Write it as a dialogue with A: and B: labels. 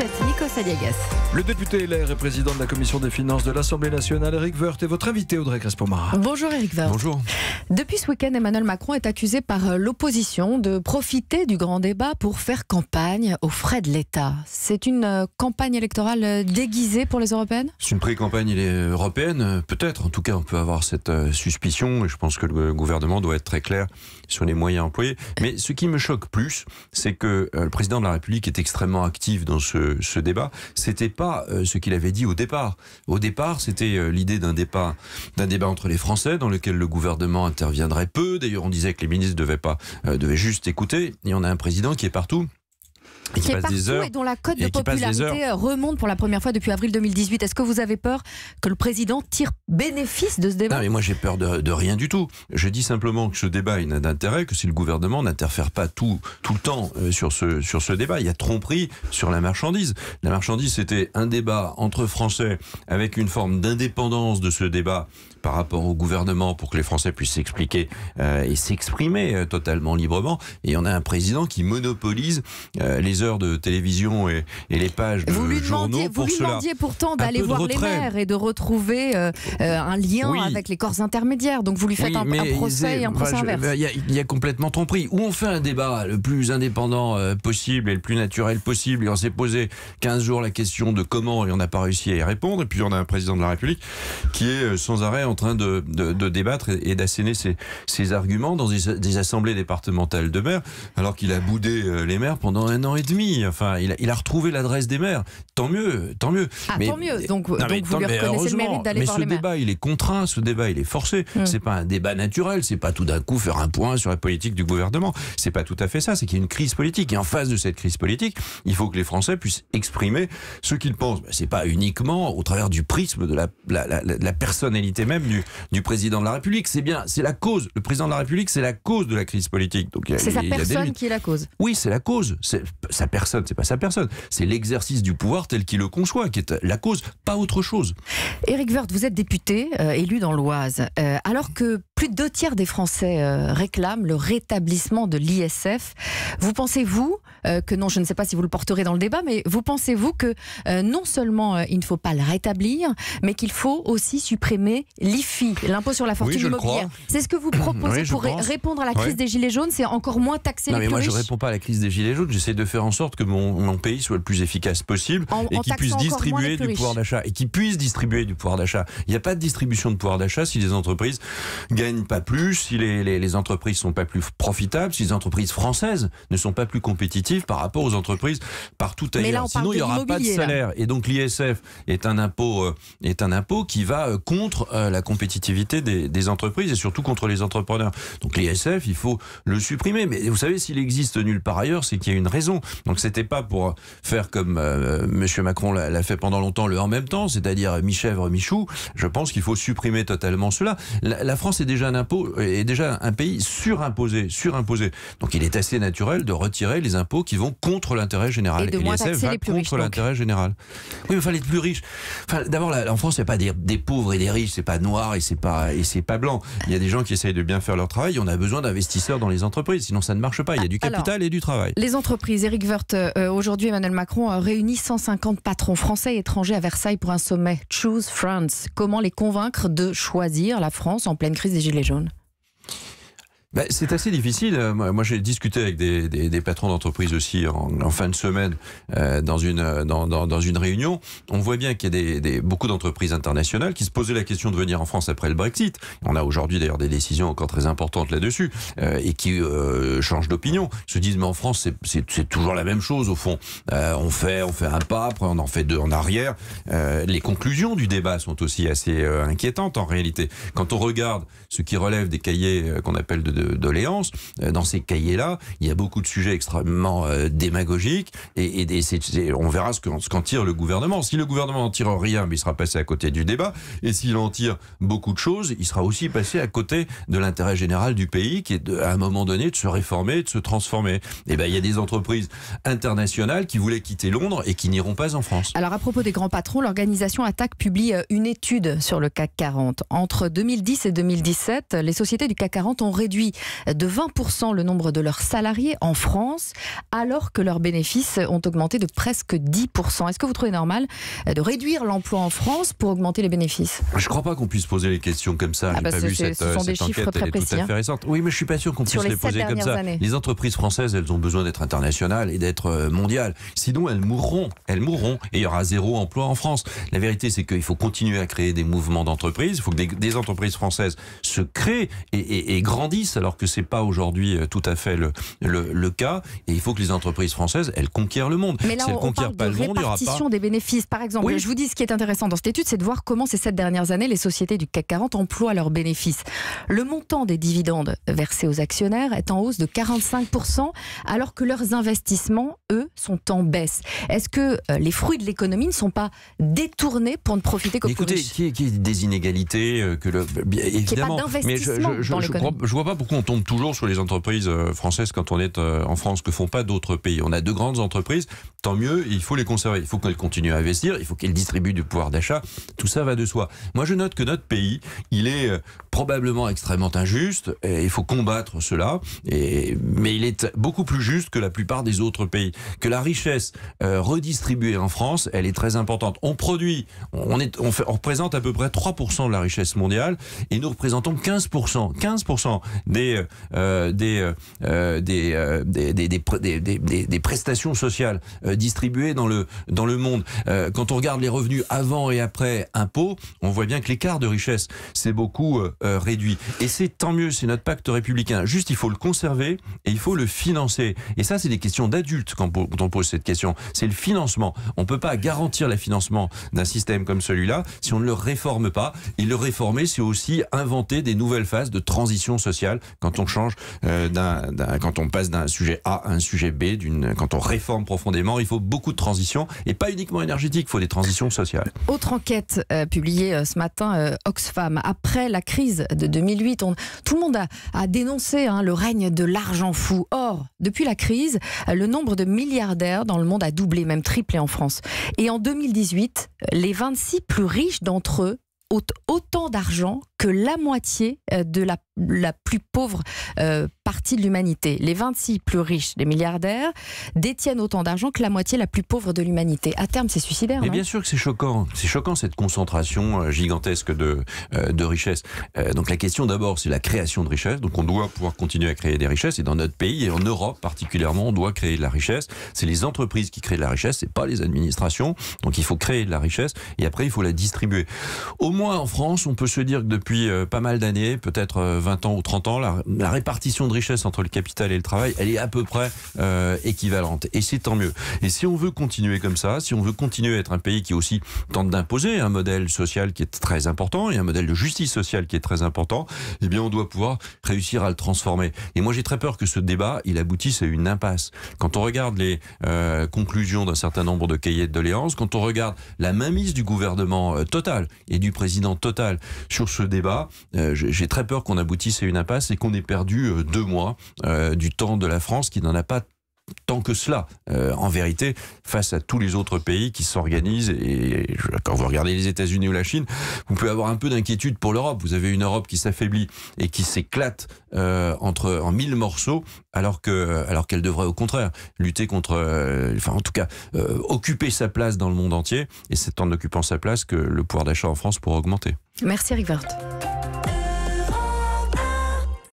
A: sesini
B: Le député LR et président de la commission des finances de l'Assemblée nationale, Eric Woerth, est votre invité, Audrey Crespo-Mara. Bonjour Eric Woerth. Bonjour.
A: Depuis ce week-end, Emmanuel Macron est accusé par euh, l'opposition de profiter du grand débat pour faire campagne aux frais de l'État. C'est une euh, campagne électorale euh, déguisée pour les européennes
B: C'est une pré-campagne européenne, peut-être. En tout cas, on peut avoir cette suspicion et je pense que le gouvernement doit être très clair sur les moyens employés. Mais ce qui me choque plus, c'est que le président de la République est extrêmement actif dans ce débat c'était pas euh, ce qu'il avait dit au départ. Au départ, c'était euh, l'idée d'un débat, d'un débat entre les Français dans lequel le gouvernement interviendrait peu. D'ailleurs, on disait que les ministres devaient pas, euh, devaient juste écouter. y en a un président qui est partout
A: qui, est partout et dont la cote de popularité euh, remonte pour la première fois depuis avril 2018. Est-ce que vous avez peur que le président tire bénéfice de ce débat
B: Non, mais moi j'ai peur de, rien du tout. Je dis simplement que ce débat n'a d'intérêt que si le gouvernement n'interfère pas tout, tout le temps euh, sur ce, sur ce débat. Il y a tromperie sur la marchandise. La marchandise, c'était un débat entre Français avec une forme d'indépendance de ce débat par rapport au gouvernement pour que les Français puissent s'expliquer euh, et s'exprimer totalement librement. Et on a un président qui monopolise les heures de télévision et, les pages de vous lui journaux demandiez, pour Vous lui demandiez pourtant d'aller voir les maires
A: et de retrouver euh, euh, un lien avec les corps intermédiaires. Donc vous lui faites un, procès et un procès inverse. Ben,
B: il y, a complètement tromperie. Où on fait un débat le plus indépendant euh, possible et le plus naturel possible et on s'est posé 15 jours la question de comment et on n'a pas réussi à y répondre. Et puis on a un président de la République qui est sans arrêt en train de, débattre et, d'asséner ses, arguments dans des, des assemblées départementales de maires alors qu'il a boudé les maires pendant un an et demi. Enfin, il a, retrouvé l'adresse des maires tant mieux, tant mieux. Ah, mais, tant mieux. Donc, vous le mérite d'aller Mais ce débat, il est contraint, ce débat, il est forcé. Ce hmm. C'est pas un débat naturel. C'est pas tout d'un coup faire un point sur la politique du gouvernement. C'est pas tout à fait ça. C'est qu'il y a une crise politique. Et en face de cette crise politique, il faut que les Français puissent exprimer ce qu'ils pensent. Ce bah, c'est pas uniquement au travers du prisme de la, personnalité même du, du, président de la République. C'est bien, c'est la cause. Le président de la République, c'est la cause de la crise politique. Donc c'est sa personne qui est la cause. Oui, c'est la cause. sa personne, c'est pas sa personne. C'est l'exercice du pouvoir tel qu'il le conçoit, qui est la cause, pas autre chose.
A: Éric Woerth, vous êtes député euh, élu dans l'Oise, euh, alors que plus de deux tiers des Français euh, réclament le rétablissement de l'ISF. Vous pensez-vous euh, que non, je ne sais pas si vous le porterez dans le débat, mais vous pensez-vous que euh, non seulement il ne faut pas le rétablir, mais qu'il faut aussi supprimer l'IFI, l'impôt sur la fortune immobilière C'est ce que vous proposez pour répondre à la crise des Gilets jaunes, c'est encore moins taxer non, les mais moi, je ne
B: réponds pas à la crise des Gilets jaunes, j'essaie de faire en sorte que mon, pays soit le plus efficace possible et qu'il puisse distribuer du pouvoir d'achat. Et qu'il puisse distribuer du pouvoir d'achat. Il n'y a pas de distribution de pouvoir d'achat si les entreprises gagnent pas plus, si les, les, les entreprises sont pas plus profitables, si les entreprises françaises ne sont pas plus compétitives par rapport aux entreprises partout ailleurs. Sinon, il n'y aura pas de salaire. Et donc l'ISF est un impôt euh, est un impôt qui va euh, contre euh, la compétitivité des, des, entreprises et surtout contre les entrepreneurs. Donc l'ISF, il faut le supprimer. Mais vous savez, s'il existe nulle part ailleurs, c'est qu'il y a une raison. Donc c'était pas pour faire comme M. Macron l'a fait pendant longtemps le en même temps, c'est-à-dire mi-chèvre, mi-chou. Je pense qu'il faut supprimer totalement cela. La, la France est déjà déjà un impôt, euh, est déjà un pays surimposé, surimposé. Donc il est assez naturel de retirer les impôts qui vont contre l'intérêt général. Et, de moins taxer les plus contre l'intérêt général. Oui, mais enfin les plus riches. D'abord, en France, c'est pas des, des, pauvres et des riches, c'est pas noir et c'est pas et c'est pas blanc. Il y a des gens qui essayent de bien faire leur travail. On a besoin d'investisseurs dans les entreprises, sinon ça ne marche pas. Il y a du capital et du travail.
A: Les entreprises, Eric Werth, euh, euh, aujourd'hui Emmanuel Macron a réuni 150 patrons français et étrangers à Versailles pour un sommet Choose France. Comment les convaincre de choisir la France en pleine crise des les jaunes
B: bah, c'est assez difficile. Euh, moi, j'ai discuté avec des, des, des patrons d'entreprise aussi en, en, fin de semaine euh, dans, une, euh, dans, dans, dans, une réunion. On voit bien qu'il y a des, des beaucoup d'entreprises internationales qui se posaient la question de venir en France après le Brexit. On a aujourd'hui d'ailleurs des décisions encore très importantes là-dessus et qui changent d'opinion. Se disent, mais en France, c'est toujours la même chose au fond. on, fait, on fait un pas, après on en fait deux en arrière. les conclusions du débat sont aussi assez inquiétantes en réalité. Quand on regarde ce qui relève des cahiers qu'on appelle de doléances, euh, dans ces cahiers-là, il y a beaucoup de sujets extrêmement euh, démagogiques et, on verra ce qu'en tire le gouvernement. Si le gouvernement n'en tire rien, il sera passé à côté du débat. Et s'il en tire beaucoup de choses, il sera aussi passé à côté de l'intérêt général du pays qui est à un moment donné de se réformer, de se transformer. Et eh ben, il y a des entreprises internationales qui voulaient quitter Londres et qui n'iront pas en France.
A: Alors à propos des grands patrons, l'organisation Attaque publie euh, une étude sur le CAC 40. Entre 2010 et 2017, les sociétés du CAC 40 ont réduit de 20% le nombre de leurs salariés en France, alors que leurs bénéfices ont augmenté de presque 10%. Est-ce que vous trouvez normal euh, de réduire l'emploi en France pour augmenter les bénéfices
B: Je ne crois pas qu'on puisse poser les questions comme ça. Ah bah pas vu cette, ce sont euh, enquête, très tout à hein. fait récente. Oui, mais je ne suis pas sûr qu'on puisse les, poser comme ça. Les entreprises françaises, elles ont besoin d'être internationales et d'être euh, mondiales. Sinon, elles mourront. Elles mourront et il y aura zéro emploi en France. La vérité, c'est qu'il faut continuer à créer des mouvements d'entreprises. Il faut que des, entreprises françaises se créent et, et grandissent alors que c'est pas aujourd'hui euh, tout à fait le, le, le, cas. Et il faut que les entreprises françaises, elles conquièrent le monde. Mais là, si elles on conquièrent parle pas le monde, il y aura pas...
A: des bénéfices, par exemple. Oui. Je vous dis, ce qui est intéressant dans cette étude, c'est de voir comment ces sept dernières années, les sociétés du CAC 40 emploient leurs bénéfices. Le montant des dividendes versés aux actionnaires est en hausse de 45%, alors que leurs investissements, eux, sont en baisse. Est-ce que euh, les fruits de l'économie ne sont pas détournés pour ne profiter qu'aux Écoutez,
B: qui des inégalités euh, que le... évidemment, mais je, je, vois pas pourquoi on tombe toujours sur les entreprises euh, françaises quand on est euh, en France, que font pas d'autres pays. On a de grandes entreprises, tant mieux, il faut les conserver. Il faut qu'elles continuent à investir, il faut qu'elles distribuent du pouvoir d'achat. Tout ça va de soi. Moi, je note que notre pays, il est euh, probablement extrêmement injuste, il faut combattre cela, et, mais il est beaucoup plus juste que la plupart des autres pays. Que la richesse redistribuée en France, elle est très importante. On produit, on, est, on, fait, on représente à peu près 3% de la richesse mondiale, et nous représentons 15%, 15% des des, des, des, prestations sociales euh, distribuées dans le, dans le monde. Euh, quand on regarde les revenus avant et après impôts, on voit bien que l'écart de richesse s'est beaucoup euh, réduit. Et c'est tant mieux, c'est notre pacte républicain. Juste, il faut le conserver et il faut le financer. Et ça, c'est des questions d'adultes quand on pose cette question. C'est le financement. On ne peut pas garantir le financement d'un système comme celui-là si on ne le réforme pas. Et le réformer, c'est aussi inventer des nouvelles phases de transition sociale quand on change, euh, quand on passe d'un sujet A à un sujet B, quand on réforme profondément, il faut beaucoup de transitions et pas uniquement énergétiques, il faut des transitions sociales.
A: Autre enquête euh, publiée euh, ce matin, Oxfam, après la crise de 2008, tout le monde a, dénoncé hein, le règne de l'argent fou. Or, depuis la crise, le nombre de milliardaires dans le monde a doublé, même triplé en France. Et en 2018, les 26 plus riches d'entre eux ont autant d'argent que la moitié euh, de la, la plus pauvre euh, partie de l'humanité. Les 26 plus riches, les milliardaires, détiennent autant d'argent que la moitié la plus pauvre de l'humanité. À terme, c'est suicidaire. Mais bien
B: sûr que c'est choquant. C'est choquant cette concentration euh, gigantesque de, de richesses. donc la question d'abord, c'est la création de richesses. Donc on doit pouvoir continuer à créer des richesses. Et dans notre pays, et en Europe particulièrement, on doit créer de la richesse. C'est les entreprises qui créent de la richesse, c'est pas les administrations. Donc il faut créer de la richesse et après il faut la distribuer. Au moins en France, on peut se dire que depuis euh, pas mal d'années, peut-être 20 euh, ans ou 30 ans, la, répartition de richesse entre le capital et le travail, elle est à peu près euh, équivalente. Et c'est tant mieux. Et si on veut continuer comme ça, si on veut continuer à être un pays qui aussi tente d'imposer un modèle social qui est très important et un modèle de justice sociale qui est très important, eh bien on doit pouvoir réussir à le transformer. Et moi j'ai très peur que ce débat, il aboutisse à une impasse. Quand on regarde les conclusions d'un certain nombre de cahiers de doléances, quand on regarde la mainmise du gouvernement total et du président total sur ce débat, euh, j'ai très peur qu'on aboutisse à une impasse et qu'on ait perdu euh, deux mois euh, du temps de la France qui n'en a pas tant que cela, euh, en vérité, face à tous les autres pays qui s'organisent. Et quand vous regardez les États-Unis ou la Chine, vous pouvez avoir un peu d'inquiétude pour l'Europe. Vous avez une Europe qui s'affaiblit et qui s'éclate euh, entre en mille morceaux, alors que alors qu'elle devrait au contraire lutter contre, euh, enfin en tout cas occuper sa place dans le monde entier. Et c'est en occupant sa place que le pouvoir d'achat en France pourra augmenter.
A: Merci Eric